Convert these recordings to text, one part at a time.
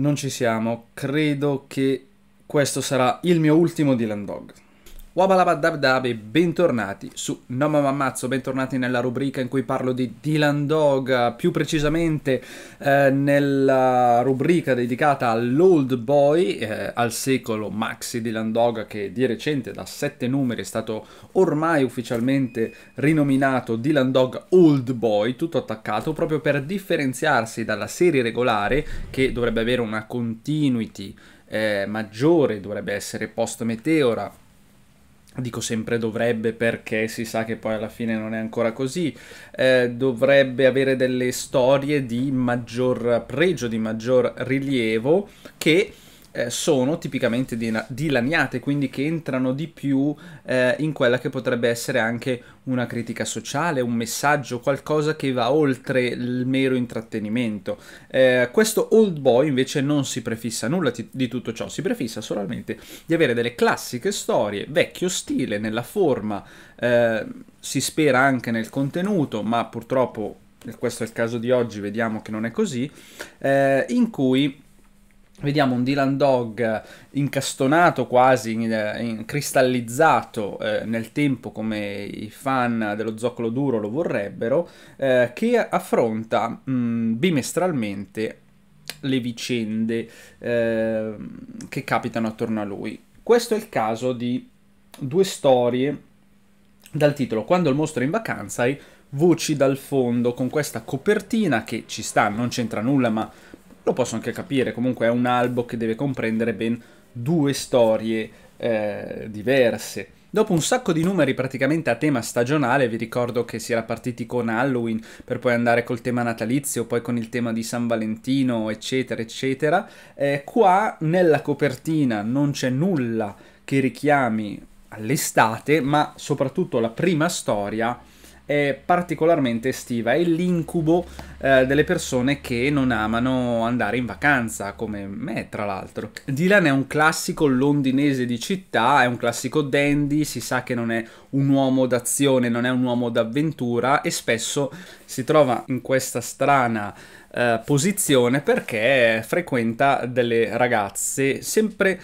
non ci siamo. Credo che questo sarà il mio ultimo Dylan Dog. Wabalabadabdabi, bentornati su No Mamma Ammazzo, bentornati nella rubrica in cui parlo di Dylan Dog, più precisamente eh, nella rubrica dedicata all'Old Boy, eh, al secolo Maxi Dylan Dog che di recente da sette numeri è stato ormai ufficialmente rinominato Dylan Dog Old Boy, tutto attaccato proprio per differenziarsi dalla serie regolare che dovrebbe avere una continuity eh, maggiore, dovrebbe essere post-meteora dico sempre dovrebbe perché si sa che poi alla fine non è ancora così, eh, dovrebbe avere delle storie di maggior pregio, di maggior rilievo che eh, sono tipicamente dilaniate, quindi che entrano di più eh, in quella che potrebbe essere anche una critica sociale, un messaggio, qualcosa che va oltre il mero intrattenimento. Eh, questo Old Boy invece non si prefissa nulla di tutto ciò, si prefissa solamente di avere delle classiche storie, vecchio stile nella forma, eh, si spera anche nel contenuto, ma purtroppo questo è il caso di oggi, vediamo che non è così, eh, in cui Vediamo un Dylan Dog incastonato quasi, in, in, cristallizzato eh, nel tempo come i fan dello zoccolo duro lo vorrebbero, eh, che affronta mh, mm, bimestralmente le vicende eh, che capitano attorno a lui. Questo è il caso di due storie dal titolo Quando il mostro è in vacanza e Voci dal fondo, con questa copertina che ci sta, non c'entra nulla, ma lo posso anche capire, comunque è un albo che deve comprendere ben due storie eh, diverse. Dopo un sacco di numeri praticamente a tema stagionale, vi ricordo che si era partiti con Halloween per poi andare col tema natalizio, poi con il tema di San Valentino, eccetera, eccetera, eh, qua nella copertina non c'è nulla che richiami all'estate, ma soprattutto la prima storia è particolarmente estiva, è l'incubo eh, delle persone che non amano andare in vacanza, come me tra l'altro. Dylan è un classico londinese di città, è un classico dandy, si sa che non è un uomo d'azione, non è un uomo d'avventura e spesso si trova in questa strana eh, posizione perché frequenta delle ragazze sempre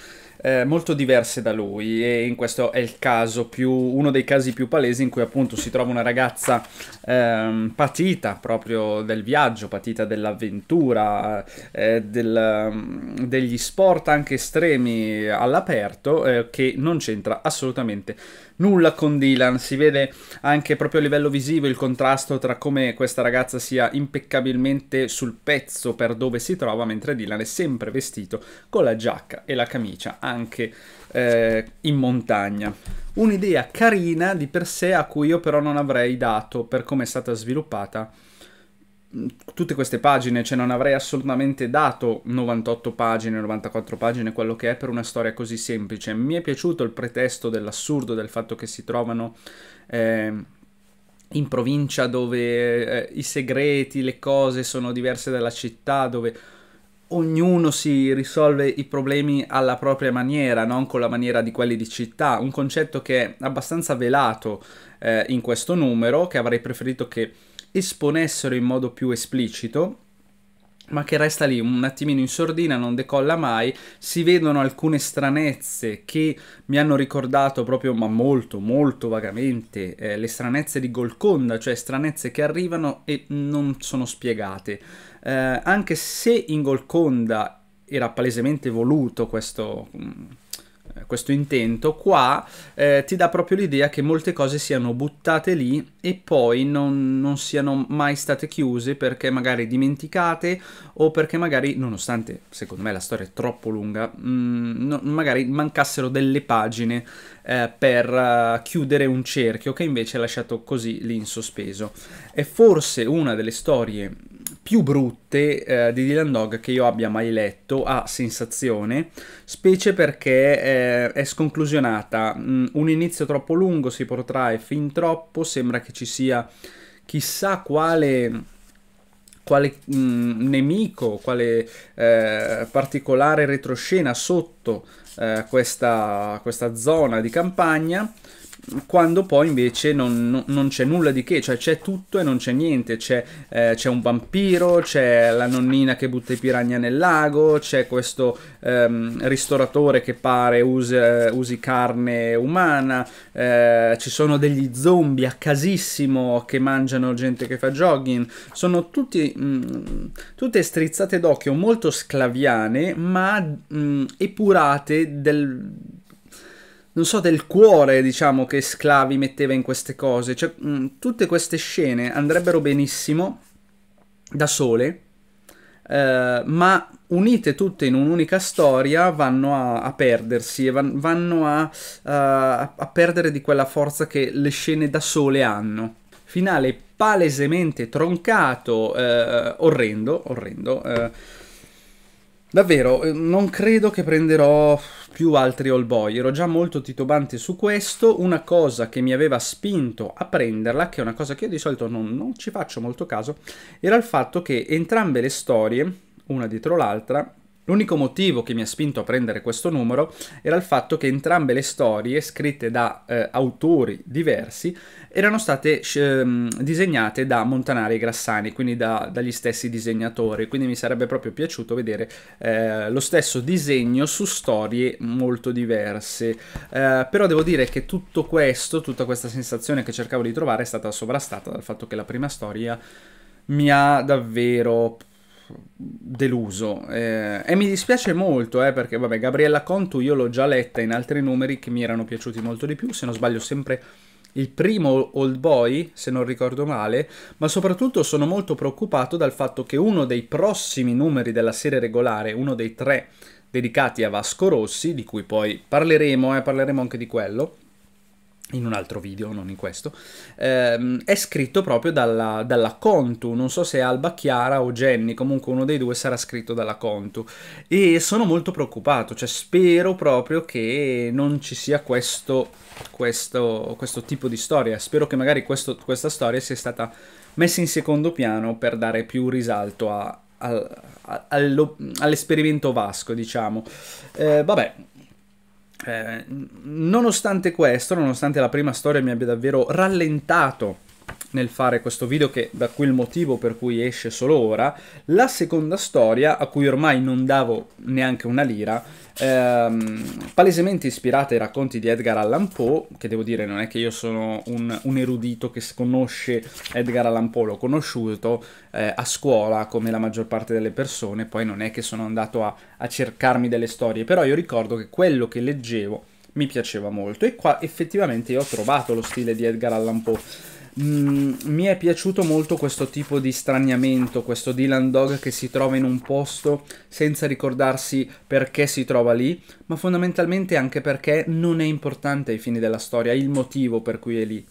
eh, molto diverse da lui e in questo è il caso più, uno dei casi più palesi in cui appunto si trova una ragazza ehm, patita proprio del viaggio, patita dell'avventura, eh, del, mm, degli sport anche estremi all'aperto eh, che non c'entra assolutamente nulla con Dylan, si vede anche proprio a livello visivo il contrasto tra come questa ragazza sia impeccabilmente sul pezzo per dove si trova mentre Dylan è sempre vestito con la giacca e la camicia, anche anche eh, in montagna. Un'idea carina di per sé a cui io però non avrei dato per come è stata sviluppata tutte queste pagine, cioè non avrei assolutamente dato 98 pagine, 94 pagine, quello che è per una storia così semplice. Mi è piaciuto il pretesto dell'assurdo del fatto che si trovano eh, in provincia dove eh, i segreti, le cose sono diverse dalla città, dove ognuno si risolve i problemi alla propria maniera, non con la maniera di quelli di città, un concetto che è abbastanza velato eh, in questo numero, che avrei preferito che esponessero in modo più esplicito ma che resta lì un attimino in sordina, non decolla mai, si vedono alcune stranezze che mi hanno ricordato proprio, ma molto, molto vagamente, eh, le stranezze di Golconda, cioè stranezze che arrivano e non sono spiegate. Eh, anche se in Golconda era palesemente voluto questo mm, eh, questo intento qua eh, ti dà proprio l'idea che molte cose siano buttate lì e poi non, non, siano mai state chiuse perché magari dimenticate o perché magari, nonostante secondo me la storia è troppo lunga, mh, mm, no, magari mancassero delle pagine eh, per uh, chiudere un cerchio che invece è lasciato così lì in sospeso. È forse una delle storie più brutte eh, di Dylan Dog che io abbia mai letto a sensazione, specie perché eh, è sconclusionata, mm, un inizio troppo lungo si protrae fin troppo, sembra che ci sia chissà quale, quale mm, nemico, quale eh, particolare retroscena sotto eh, questa, questa zona di campagna quando poi invece non, non, non, c'è nulla di che, cioè c'è tutto e non c'è niente, c'è, eh, c'è un vampiro, c'è la nonnina che butta i piragna nel lago, c'è questo ehm, ristoratore che pare usi, eh, usi carne umana, eh, ci sono degli zombie a casissimo che mangiano gente che fa jogging, sono tutti, mh, mm, tutte strizzate d'occhio molto sclaviane ma mh, mm, epurate del non so, del cuore, diciamo, che Sclavi metteva in queste cose. Cioè, mh, mm, tutte queste scene andrebbero benissimo da sole, eh, ma unite tutte in un'unica storia vanno a, a perdersi e van, vanno a, eh, a, a perdere di quella forza che le scene da sole hanno. Finale palesemente troncato, eh, orrendo, orrendo. Eh, Davvero, eh, non credo che prenderò più altri All Boy, ero già molto titubante su questo, una cosa che mi aveva spinto a prenderla, che è una cosa che io di solito non, non ci faccio molto caso, era il fatto che entrambe le storie, una dietro l'altra, L'unico motivo che mi ha spinto a prendere questo numero era il fatto che entrambe le storie, scritte da eh, autori diversi, erano state ehm, disegnate da Montanari e Grassani, quindi da, dagli stessi disegnatori, quindi mi sarebbe proprio piaciuto vedere eh, lo stesso disegno su storie molto diverse. Eh, però devo dire che tutto questo, tutta questa sensazione che cercavo di trovare è stata sovrastata dal fatto che la prima storia mi ha davvero deluso eh, e mi dispiace molto eh, perché vabbè Gabriella Contu io l'ho già letta in altri numeri che mi erano piaciuti molto di più se non sbaglio sempre il primo Old Boy se non ricordo male ma soprattutto sono molto preoccupato dal fatto che uno dei prossimi numeri della serie regolare uno dei tre dedicati a Vasco Rossi di cui poi parleremo eh, parleremo anche di quello in un altro video, non in questo, ehm, è scritto proprio dalla, dalla, Contu, non so se è Alba Chiara o Jenny, comunque uno dei due sarà scritto dalla Contu e sono molto preoccupato, cioè spero proprio che non ci sia questo, questo, questo tipo di storia, spero che magari questo, questa storia sia stata messa in secondo piano per dare più risalto a, all'esperimento Vasco, diciamo. Eh, vabbè, eh, nonostante questo, nonostante la prima storia mi abbia davvero rallentato nel fare questo video che da qui il motivo per cui esce solo ora, la seconda storia, a cui ormai non davo neanche una lira, ehm, palesemente ispirate ai racconti di Edgar Allan Poe, che devo dire non è che io sono un, un erudito che conosce Edgar Allan Poe, l'ho conosciuto eh, a scuola come la maggior parte delle persone, poi non è che sono andato a, a cercarmi delle storie, però io ricordo che quello che leggevo mi piaceva molto e qua effettivamente io ho trovato lo stile di Edgar Allan Poe Mm, mi è piaciuto molto questo tipo di straniamento, questo Dylan Dog che si trova in un posto senza ricordarsi perché si trova lì, ma fondamentalmente anche perché non è importante ai fini della storia il motivo per cui è lì.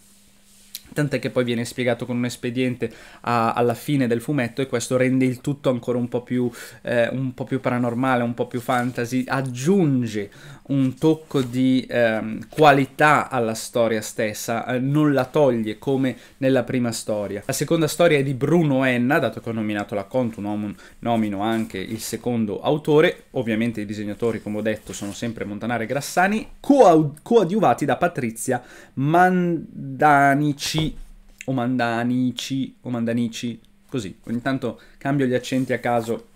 Tant'è che poi viene spiegato con un espediente a, alla fine del fumetto e questo rende il tutto ancora un po, più, eh, un po' più, paranormale, un po' più fantasy, aggiunge un tocco di eh, qualità alla storia stessa, eh, non la toglie come nella prima storia. La seconda storia è di Bruno Enna, dato che ho nominato la Contu, nom nomino anche il secondo autore, ovviamente i disegnatori come ho detto sono sempre Montanare e Grassani, coadiuvati da Patrizia Mandanici Omandanici, Omandanici, così. Ogni tanto cambio gli accenti a caso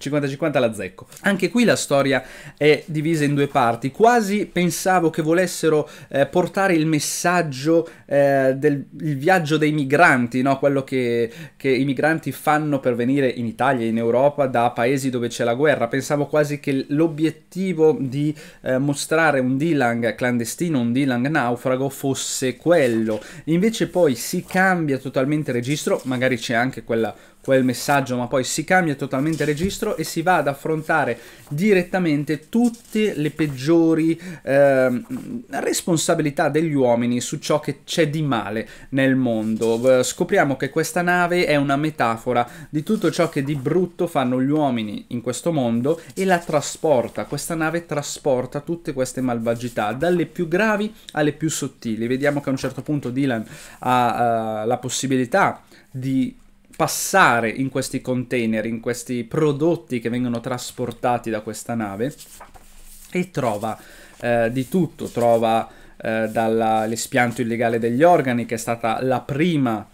50-50 la zecco. Anche qui la storia è divisa in due parti. Quasi pensavo che volessero eh, portare il messaggio eh, del viaggio dei migranti, no? quello che, che, i migranti fanno per venire in Italia, in Europa, da paesi dove c'è la guerra. Pensavo quasi che l'obiettivo di eh, mostrare un Dylan clandestino, un Dylan naufrago, fosse quello. Invece poi si cambia totalmente registro, magari c'è anche quella quel messaggio, ma poi si cambia totalmente registro e si va ad affrontare direttamente tutte le peggiori eh, responsabilità degli uomini su ciò che c'è di male nel mondo. Scopriamo che questa nave è una metafora di tutto ciò che di brutto fanno gli uomini in questo mondo e la trasporta. Questa nave trasporta tutte queste malvagità, dalle più gravi alle più sottili. Vediamo che a un certo punto Dylan ha uh, la possibilità di passare in questi container, in questi prodotti che vengono trasportati da questa nave e trova eh, di tutto, trova eh, dall'espianto illegale degli organi che è stata la prima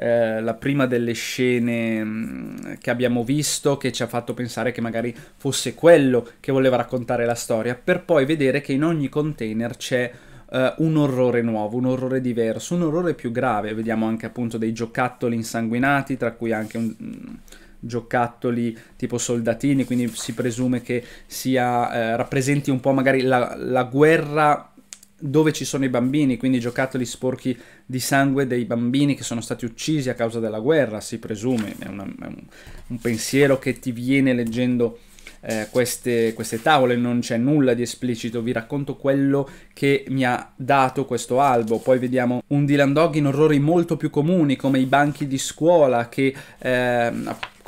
eh, la prima delle scene mm, che abbiamo visto che ci ha fatto pensare che magari fosse quello che voleva raccontare la storia, per poi vedere che in ogni container c'è eh, un orrore nuovo, un orrore diverso, un orrore più grave. Vediamo anche appunto dei giocattoli insanguinati, tra cui anche un, mm, giocattoli tipo soldatini, quindi si presume che sia, eh, rappresenti un po' magari la, la, guerra dove ci sono i bambini, quindi giocattoli sporchi di sangue dei bambini che sono stati uccisi a causa della guerra, si presume, è, una, è un, un pensiero che ti viene leggendo eh, queste, queste tavole, non c'è nulla di esplicito, vi racconto quello che mi ha dato questo albo. Poi vediamo un Dylan Dog in orrori molto più comuni come i banchi di scuola che... Eh,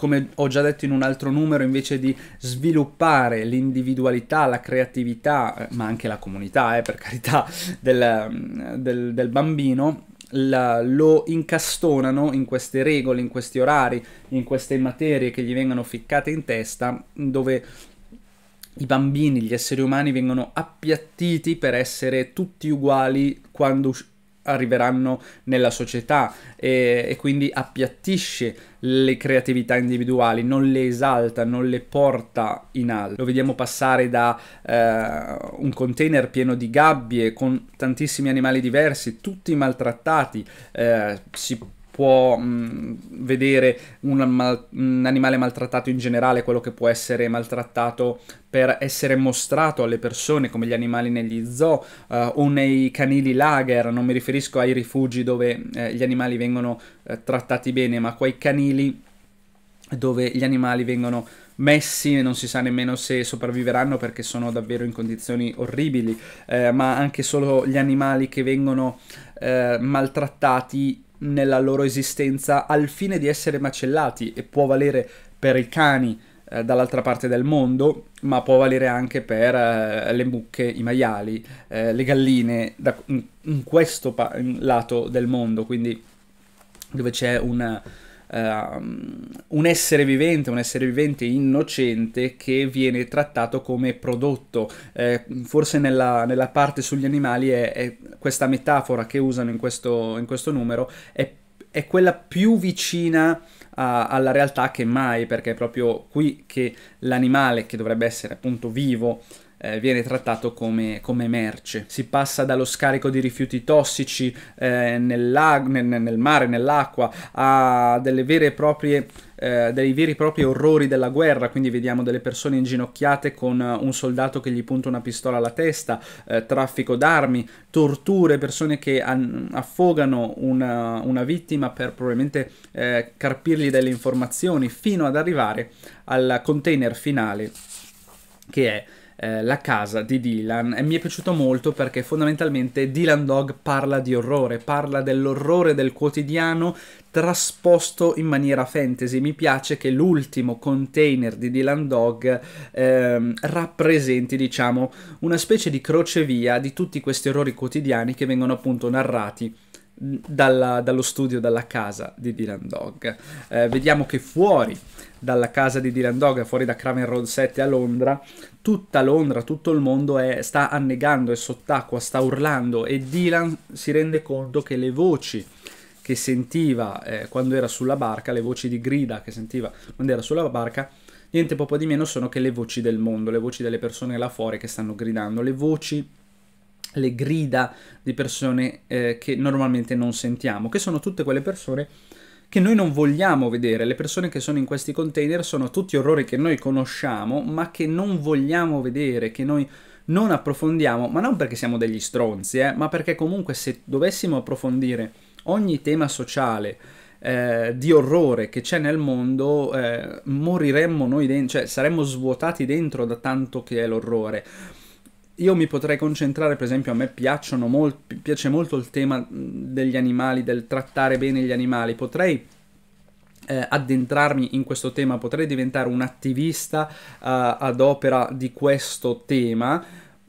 come ho già detto in un altro numero, invece di sviluppare l'individualità, la creatività, eh, ma anche la comunità, eh, per carità, del, del, del bambino, la, lo incastonano in queste regole, in questi orari, in queste materie che gli vengono ficcate in testa, dove i bambini, gli esseri umani vengono appiattiti per essere tutti uguali quando arriveranno nella società e, e quindi appiattisce le creatività individuali, non le esalta, non le porta in alto. Lo vediamo passare da eh, un container pieno di gabbie con tantissimi animali diversi, tutti maltrattati, eh, si può mh, mm, vedere un, mal, un, animale maltrattato in generale, quello che può essere maltrattato per essere mostrato alle persone, come gli animali negli zoo uh, o nei canili lager, non mi riferisco ai rifugi dove eh, gli animali vengono eh, trattati bene, ma quei canili dove gli animali vengono messi e non si sa nemmeno se sopravviveranno perché sono davvero in condizioni orribili, eh, ma anche solo gli animali che vengono eh, maltrattati nella loro esistenza al fine di essere macellati e può valere per i cani eh, dall'altra parte del mondo, ma può valere anche per eh, le mucche, i maiali, eh, le galline da, in, in questo in lato del mondo, quindi dove c'è un Ehm, un essere vivente, un essere vivente innocente che viene trattato come prodotto. Eh, forse nella, nella, parte sugli animali è, è, questa metafora che usano in questo, in questo numero è, è, quella più vicina a, alla realtà che mai, perché è proprio qui che l'animale, che dovrebbe essere appunto vivo, eh, viene trattato come, come, merce. Si passa dallo scarico di rifiuti tossici eh, nel, nel, nel, mare, nell'acqua, a delle vere e proprie eh, dei veri e propri orrori della guerra, quindi vediamo delle persone inginocchiate con eh, un soldato che gli punta una pistola alla testa, eh, traffico d'armi, torture, persone che affogano una, una, vittima per probabilmente eh, carpirgli delle informazioni, fino ad arrivare al container finale che è eh, la casa di Dylan e mi è piaciuto molto perché fondamentalmente Dylan Dog parla di orrore, parla dell'orrore del quotidiano trasposto in maniera fantasy. Mi piace che l'ultimo container di Dylan Dog eh, rappresenti, diciamo, una specie di crocevia di tutti questi orrori quotidiani che vengono appunto narrati dalla, dallo studio, dalla casa di Dylan Dog. Eh, vediamo che fuori dalla casa di Dylan Dog, fuori da Craven Road 7 a Londra, tutta Londra, tutto il mondo è, sta annegando, è sott'acqua, sta urlando e Dylan si rende conto che le voci che sentiva eh, quando era sulla barca, le voci di grida che sentiva quando era sulla barca, niente poco di meno sono che le voci del mondo, le voci delle persone là fuori che stanno gridando, le voci le grida di persone eh, che normalmente non sentiamo, che sono tutte quelle persone che noi non vogliamo vedere. Le persone che sono in questi container sono tutti orrori che noi conosciamo, ma che non vogliamo vedere, che noi non approfondiamo, ma non perché siamo degli stronzi, eh, ma perché comunque se dovessimo approfondire ogni tema sociale eh, di orrore che c'è nel mondo, eh, moriremmo noi dentro, cioè saremmo svuotati dentro da tanto che è l'orrore io mi potrei concentrare, per esempio, a me molt, piace molto il tema degli animali, del trattare bene gli animali. Potrei eh, addentrarmi in questo tema, potrei diventare un attivista eh, ad opera di questo tema,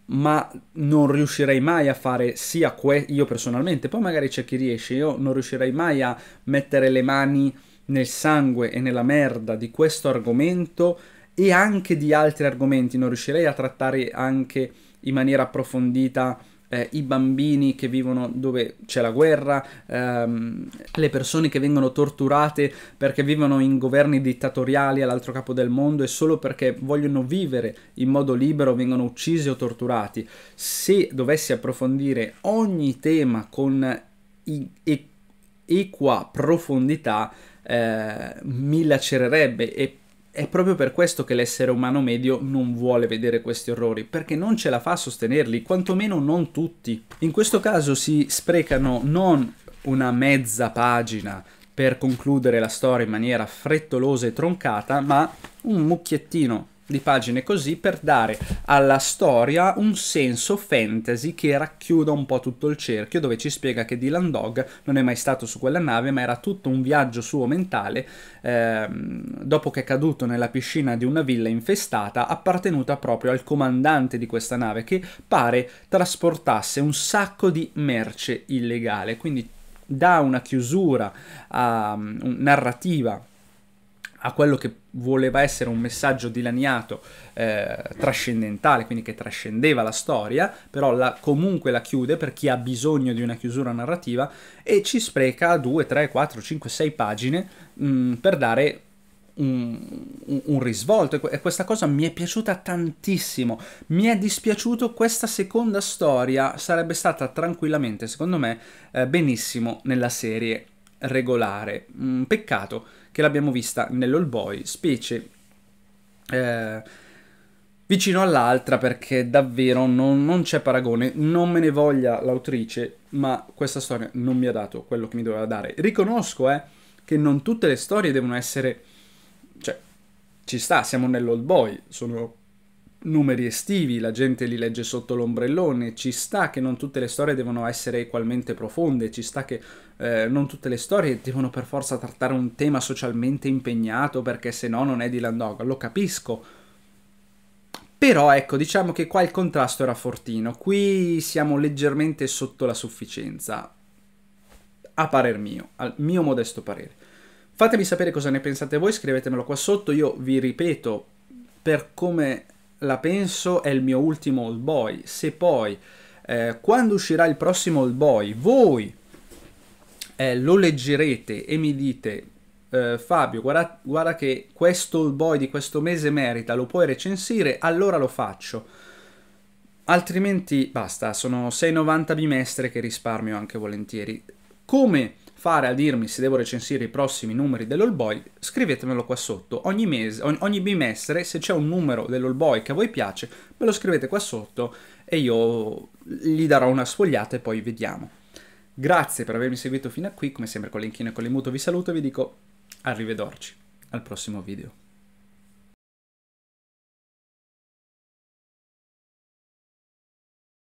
ma non riuscirei mai a fare sia que- io personalmente, poi magari c'è chi riesce, io non riuscirei mai a mettere le mani nel sangue e nella merda di questo argomento e anche di altri argomenti, non riuscirei a trattare anche in maniera approfondita eh, i bambini che vivono dove c'è la guerra, ehm, le persone che vengono torturate perché vivono in governi dittatoriali all'altro capo del mondo e solo perché vogliono vivere in modo libero vengono uccisi o torturati. Se dovessi approfondire ogni tema con equa profondità, eh, mi lacererebbe e è proprio per questo che l'essere umano medio non vuole vedere questi orrori, perché non ce la fa a sostenerli, quantomeno non tutti. In questo caso si sprecano non una mezza pagina per concludere la storia in maniera frettolosa e troncata, ma un mucchiettino di pagine così per dare alla storia un senso fantasy che racchiuda un po' tutto il cerchio dove ci spiega che Dylan Dog non è mai stato su quella nave ma era tutto un viaggio suo mentale ehm, dopo che è caduto nella piscina di una villa infestata appartenuta proprio al comandante di questa nave che pare trasportasse un sacco di merce illegale quindi dà una chiusura a, um, narrativa a quello che voleva essere un messaggio dilaniato eh, trascendentale, quindi che trascendeva la storia, però la, comunque la chiude per chi ha bisogno di una chiusura narrativa e ci spreca 2, 3, 4, 5, 6 pagine mh, mm, per dare un, un, risvolto e questa cosa mi è piaciuta tantissimo. Mi è dispiaciuto questa seconda storia sarebbe stata tranquillamente, secondo me, eh, benissimo nella serie regolare. Mm, peccato che l'abbiamo vista nell'All Boy, specie eh, vicino all'altra perché davvero non, non c'è paragone. Non me ne voglia l'autrice, ma questa storia non mi ha dato quello che mi doveva dare. Riconosco eh, che non tutte le storie devono essere... Cioè, ci sta, siamo nell'Old Boy, sono numeri estivi, la gente li legge sotto l'ombrellone, ci sta che non tutte le storie devono essere equalmente profonde, ci sta che eh, non tutte le storie devono per forza trattare un tema socialmente impegnato perché se no non è di Landog, lo capisco. Però ecco, diciamo che qua il contrasto era fortino, qui siamo leggermente sotto la sufficienza, a parer mio, al mio modesto parere. Fatemi sapere cosa ne pensate voi, scrivetemelo qua sotto, io vi ripeto, per come la penso è il mio ultimo Old Boy. Se poi, eh, quando uscirà il prossimo Old Boy, voi eh, lo leggerete e mi dite Uh, Fabio, guarda, guarda, che questo old boy di questo mese merita, lo puoi recensire, allora lo faccio. Altrimenti basta, sono 6,90 bimestre che risparmio anche volentieri. Come fare a dirmi se devo recensire i prossimi numeri dell'All scrivetemelo qua sotto. Ogni mese, ogni, ogni bimestre, se c'è un numero dell'All che a voi piace, me lo scrivete qua sotto e io gli darò una sfogliata e poi vediamo. Grazie per avermi seguito fino a qui, come sempre con l'inchino e con l'immuto vi saluto e vi dico arrivederci al prossimo video.